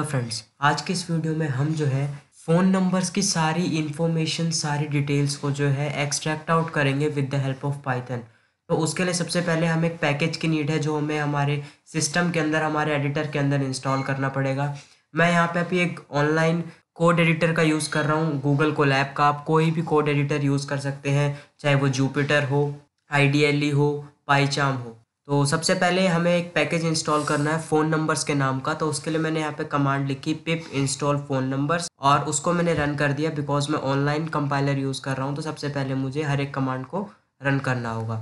hello friends आज के इस वीडियो में हम जो है फ़ोन नंबर्स की सारी इन्फॉर्मेशन सारी डिटेल्स को जो है एक्सट्रैक्ट आउट करेंगे with the help of Python तो उसके लिए सबसे पहले हमें एक पैकेज की नीड है जो हमें हमारे सिस्टम के अंदर हमारे एडिटर के अंदर इंस्टॉल करना पड़ेगा मैं यहाँ पे अभी एक ऑनलाइन कोड एडिटर का यूज़ कर रहा हूँ गूगल को का आप कोई भी कोड एडिटर यूज़ कर सकते हैं चाहे वो जूपिटर हो आई हो पाईचाम हो तो सबसे पहले हमें एक पैकेज इंस्टॉल करना है फ़ोन नंबर्स के नाम का तो उसके लिए मैंने यहाँ पे कमांड लिखी पिप इंस्टॉल फ़ोन नंबर्स और उसको मैंने रन कर दिया बिकॉज मैं ऑनलाइन कंपाइलर यूज़ कर रहा हूँ तो सबसे पहले मुझे हर एक कमांड को रन करना होगा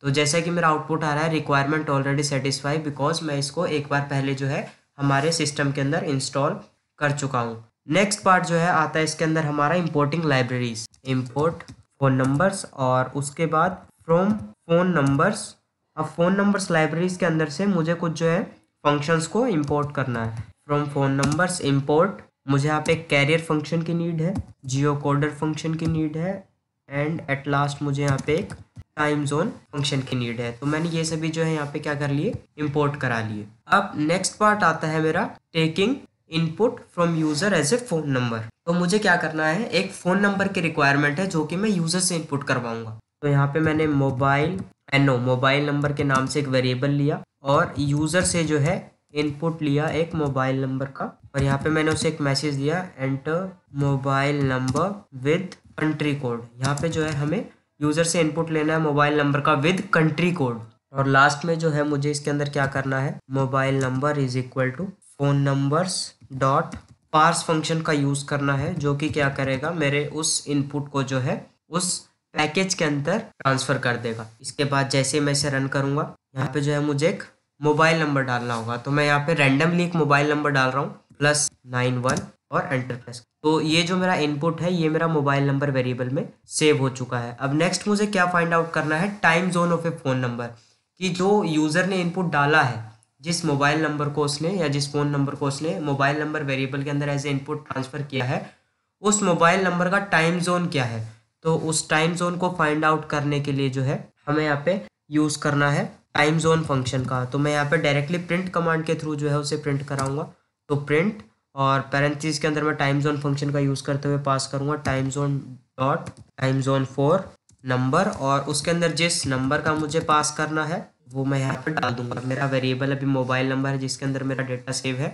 तो जैसे कि मेरा आउटपुट आ रहा है रिक्वायरमेंट ऑलरेडी सेटिस्फाई बिकॉज मैं इसको एक बार पहले जो है हमारे सिस्टम के अंदर इंस्टॉल कर चुका हूँ नेक्स्ट पार्ट जो है आता है इसके अंदर हमारा importing libraries import phone numbers और उसके बाद फ्रॉम फ़ोन नंबर्स अब फ़ोन नंबर्स लाइब्रेरीज के अंदर से मुझे कुछ जो है फंक्शंस को इंपोर्ट करना है फ्रॉम फ़ोन नंबर्स इंपोर्ट मुझे यहाँ पे कैरियर फंक्शन की नीड है जियो कोडर फंक्शन की नीड है एंड एट लास्ट मुझे यहाँ पे एक टाइम जोन फंक्शन की नीड है तो मैंने ये सभी जो है यहाँ पे क्या कर लिए इम्पोर्ट करा लिए अब नेक्स्ट पार्ट आता है मेरा taking input from user as a phone number तो मुझे क्या करना है एक फोन नंबर की रिक्वायरमेंट है जो कि मैं यूजर से इनपुट करवाऊंगा तो यहाँ पे मैंने मोबाइल एनो मोबाइल नंबर के नाम से एक वेरिएबल लिया और यूज़र से जो है इनपुट लिया एक मोबाइल नंबर का और यहाँ पे मैंने उसे एक मैसेज दिया enter mobile number with country code यहाँ पे जो है हमें यूज़र से इनपुट लेना है मोबाइल नंबर का विद कंट्री कोड और लास्ट में जो है मुझे इसके अंदर क्या करना है mobile number is equal to phone numbers dot parse function का यूज़ करना है जो कि क्या करेगा मेरे उस इनपुट को जो है उस पैकेज के अंदर ट्रांसफर कर देगा इसके बाद जैसे मैं इसे रन करूंगा यहाँ पे जो है मुझे एक मोबाइल नंबर डालना होगा तो मैं यहाँ पे रेंडमली एक मोबाइल नंबर डाल रहा हूँ प्लस नाइन वन और एंटर प्लस तो ये जो मेरा इनपुट है ये मेरा मोबाइल नंबर वेरिएबल में सेव हो चुका है अब नेक्स्ट मुझे क्या फाइंड आउट करना है time zone of a phone number कि जो यूज़र ने इनपुट डाला है जिस मोबाइल नंबर को उसने या जिस फ़ोन नंबर को उसने मोबाइल नंबर वेरिएबल के अंदर एज ए इनपुट ट्रांसफ़र किया है उस मोबाइल नंबर का टाइम जोन क्या है तो उस टाइम जोन को फाइंड आउट करने के लिए जो है हमें यहाँ पे यूज़ करना है टाइम जोन फंक्शन का तो मैं यहाँ पे डायरेक्टली प्रिंट कमांड के थ्रू जो है उसे प्रिंट कराऊंगा तो प्रिंट और पैरेंथिस के अंदर मैं टाइम जोन फंक्शन का यूज़ करते हुए पास करूँगा time zone dot time zone for number और उसके अंदर जिस नंबर का मुझे पास करना है वो मैं यहाँ पे डाल दूंगा मेरा वेरिएबल अभी मोबाइल नंबर है जिसके अंदर मेरा डेटा सेव है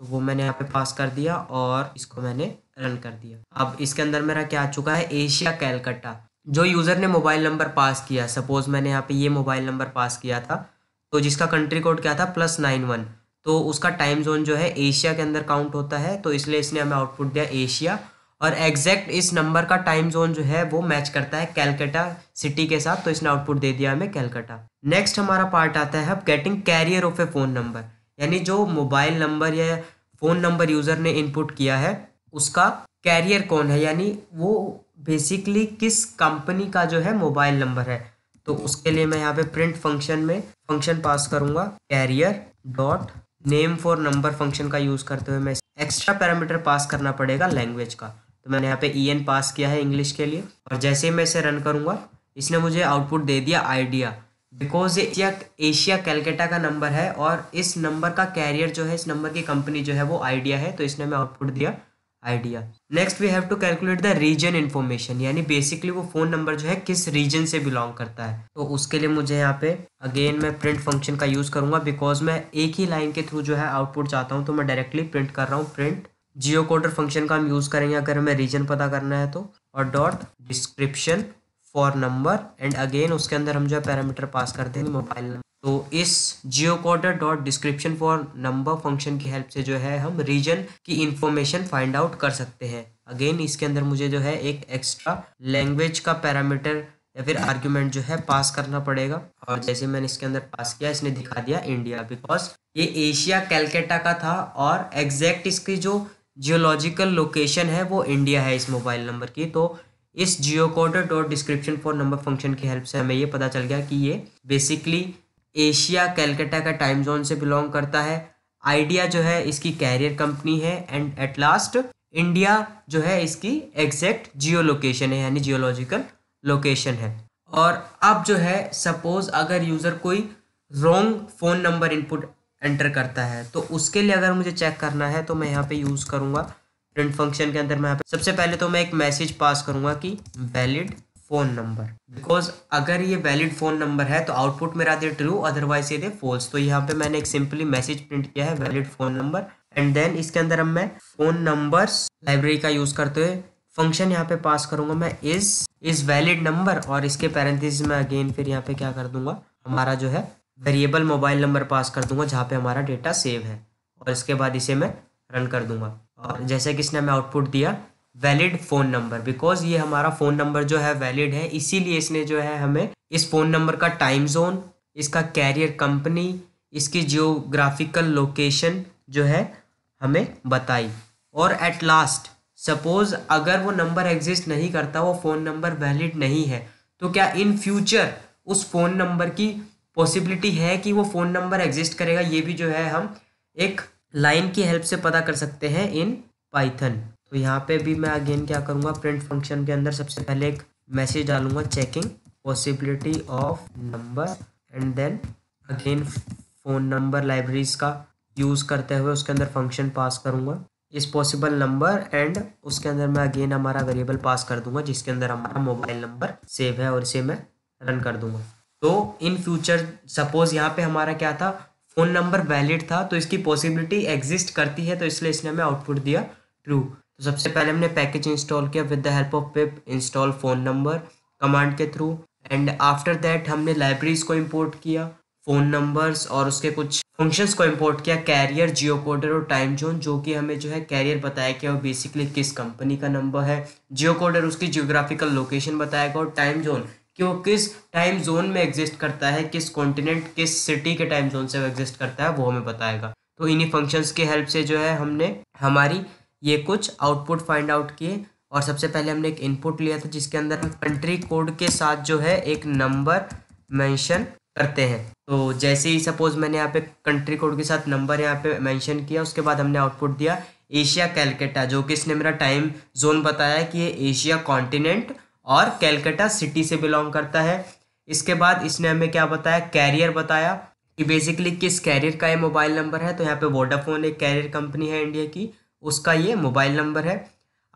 तो वो मैंने यहाँ पे पास कर दिया और इसको मैंने रन कर दिया अब इसके अंदर मेरा क्या आ चुका है एशिया कैलकटा जो यूज़र ने मोबाइल नंबर पास किया सपोज़ मैंने यहाँ पे ये मोबाइल नंबर पास किया था तो जिसका कंट्री कोड क्या था प्लस नाइन वन तो उसका टाइम जोन जो है एशिया के अंदर काउंट होता है तो इसलिए इसने हमें आउटपुट दिया एशिया और एग्जैक्ट इस नंबर का टाइम जोन जो है वो मैच करता है कैलकटा सिटी के साथ तो इसने आउटपुट दे दिया हमें कैलकटा नेक्स्ट हमारा पार्ट आता है अब getting carrier of a phone number यानी जो मोबाइल नंबर या फ़ोन नंबर यूज़र ने इनपुट किया है उसका कैरियर कौन है यानी वो बेसिकली किस कंपनी का जो है मोबाइल नंबर है तो उसके लिए मैं यहाँ पे प्रिंट फंक्शन में फंक्शन पास करूंगा carrier dot name for number function का यूज़ करते हुए मैं एक्स्ट्रा पैरामीटर पास करना पड़ेगा लैंग्वेज का तो मैंने यहाँ पे ई एन पास किया है इंग्लिश के लिए और जैसे ही मैं इसे रन करूंगा इसने मुझे आउटपुट दे दिया Idea because Asia Asia Calcutta का नंबर है और इस नंबर का कैरियर जो है इस नंबर की कंपनी जो है वो आइडिया है तो इसने मैं आउटपुट दिया Idea next we have to calculate the region information यानी बेसिकली वो फ़ोन नंबर जो है किस रीजन से बिलोंग करता है तो उसके लिए मुझे यहाँ पे अगेन मैं प्रिंट फंक्शन का यूज़ करूंगा बिकॉज मैं एक ही लाइन के थ्रू जो है आउटपुट चाहता हूँ तो मैं डायरेक्टली प्रिंट कर रहा हूँ प्रिंट जियो कोडर फंक्शन का हम यूज़ करेंगे अगर हमें रीजन पता करना है तो और dot description for number and again उसके अंदर हम जो है पैरामीटर पास करते हैं मोबाइल नंबर तो इस geocoder dot description for number function की हेल्प से जो है हम रीजन की इंफॉर्मेशन फाइंड आउट कर सकते हैं अगेन इसके अंदर मुझे जो है एक एक्स्ट्रा लैंग्वेज का पैरामीटर या फिर आर्ग्यूमेंट जो है पास करना पड़ेगा और जैसे मैंने इसके अंदर पास किया इसने दिखा दिया इंडिया बिकॉज ये एशिया कैलकेटा का था और एग्जैक्ट इसकी जो जियोलॉजिकल लोकेशन है वो इंडिया है इस मोबाइल नंबर की तो इस geocoder dot description for number function की हेल्प से हमें ये पता चल गया कि ये बेसिकली एशिया कैलकाटा का टाइम जोन से बिलोंग करता है आइडिया जो है इसकी कैरियर कंपनी है एंड एट लास्ट इंडिया जो है इसकी एग्जैक्ट जियो लोकेशन है यानी जियोलॉजिकल लोकेशन है और अब जो है सपोज अगर यूज़र कोई wrong phone number input enter करता है तो उसके लिए अगर मुझे चेक करना है तो मैं यहाँ पे यूज़ करूँगा प्रिंट फंक्शन के अंदर मैं यहाँ पे सबसे पहले तो मैं एक मैसेज पास करूँगा कि वैलिड फ़ोन नंबर बिकॉज अगर ये वैलिड फ़ोन नंबर है तो आउटपुट मेरा दे ट्रू अदरवाइज ये दे फॉल्स तो यहाँ पे मैंने एक सिंपली मैसेज प्रिंट किया है valid phone number and then इसके अंदर अब मैं फ़ोन नंबर लाइब्रेरी का यूज़ करते हुए फंक्शन यहाँ पे पास करूंगा मैं इज़ इज़ वैलिड नंबर और इसके पैरेंथिस में अगेन फिर यहाँ पे क्या कर दूंगा हमारा जो है वेरिएबल मोबाइल नंबर पास कर दूंगा जहाँ पे हमारा डेटा सेव है और इसके बाद इसे मैं रन कर दूंगा और जैसे कि इसने हमें आउटपुट दिया वैलिड फ़ोन नंबर बिकॉज ये हमारा फ़ोन नंबर जो है वैलिड है इसीलिए इसने जो है हमें इस फ़ोन नंबर का टाइम जोन इसका कैरियर कंपनी इसकी जियोग्राफिकल लोकेशन जो है हमें बताई और एट लास्ट सपोज़ अगर वो नंबर एग्जिस्ट नहीं करता वो फ़ोन नंबर वैलिड नहीं है तो क्या इन फ्यूचर उस फ़ोन नंबर की पॉसिबिलिटी है कि वो फ़ोन नंबर एग्जिस्ट करेगा ये भी जो है हम एक लाइन की हेल्प से पता कर सकते हैं इन पाइथन तो यहाँ पे भी मैं अगेन क्या करूँगा प्रिंट फंक्शन के अंदर सबसे पहले एक मैसेज डालूंगा checking possibility of number and then again phone number libraries का यूज़ करते हुए उसके अंदर फंक्शन पास करूंगा इस पॉसिबल नंबर एंड उसके अंदर मैं अगेन हमारा वेरिएबल पास कर दूंगा जिसके अंदर हमारा मोबाइल नंबर सेव है और इसे मैं रन कर दूंगा तो इन फ्यूचर सपोज यहाँ पे हमारा क्या था फ़ोन नंबर वैलिड था तो इसकी पॉसिबिलिटी एग्जिस्ट करती है तो इसलिए इसने हमें आउटपुट दिया ट्रू सबसे पहले हमने पैकेज इंस्टॉल किया with the help of pip install phone number command के थ्रू एंड आफ्टर दैट हमने लाइब्रेरीज को इम्पोर्ट किया फ़ोन नंबर्स और उसके कुछ फंक्शंस को इम्पोर्ट किया कैरियर जियो कोडर और टाइम जोन जो कि हमें जो है कैरियर बताया गया और बेसिकली किस कंपनी का नंबर है जियो कोडर उसकी जियोग्राफिकल लोकेशन बताया गया और टाइम जोन कि वो किस टाइम जोन में एग्जिस्ट करता है किस कॉन्टिनेंट किस सिटी के टाइम जोन से वो एग्जिस्ट करता है वो हमें बताएगा तो इन्हीं फंक्शंस की हेल्प से जो है हमने हमारी ये कुछ आउटपुट फाइंड आउट किए और सबसे पहले हमने एक इनपुट लिया था जिसके अंदर हम कंट्री कोड के साथ जो है एक नंबर मेंशन करते हैं तो जैसे ही सपोज मैंने यहाँ पे कंट्री कोड के साथ नंबर यहाँ पे मेंशन किया उसके बाद हमने आउटपुट दिया एशिया कैलकटा जो कि इसने मेरा टाइम जोन बताया कि ये एशिया कॉन्टिनेंट और कैलकटा सिटी से बिलोंग करता है इसके बाद इसने हमें क्या बताया कैरियर बताया कि बेसिकली किस कैरियर का ये मोबाइल नंबर है तो यहाँ पे वोडाफोन एक कैरियर कंपनी है इंडिया की उसका ये मोबाइल नंबर है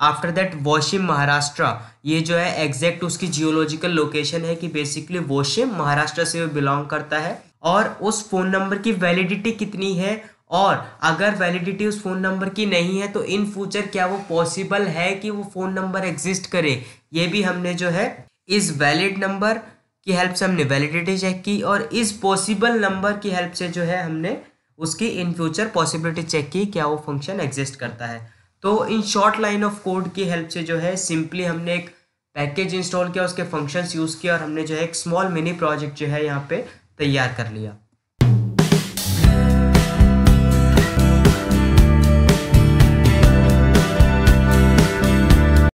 आफ्टर दैट वॉशिम महाराष्ट्र ये जो है एग्जैक्ट उसकी जियोलॉजिकल लोकेशन है कि बेसिकली वॉशिम महाराष्ट्र से वो बिलोंग करता है और उस फ़ोन नंबर की वैलिडिटी कितनी है और अगर वैलिडिटी उस फ़ोन नंबर की नहीं है तो इन फ्यूचर क्या वो पॉसिबल है कि वो फ़ोन नंबर एग्जिस्ट करे ये भी हमने जो है इस वैलिड नंबर की हेल्प से हमने वैलिडिटी चेक की और इस पॉसिबल नंबर की हेल्प से जो है हमने उसकी इन फ्यूचर पॉसिबिलिटी चेक की क्या वो फंक्शन एग्जिस्ट करता है तो in short line of code की हेल्प से जो है सिंपली हमने एक पैकेज इंस्टॉल किया उसके फंक्शंस यूज़ किया और हमने जो है एक स्मॉल मिनी प्रोजेक्ट जो है यहाँ पे तैयार कर लिया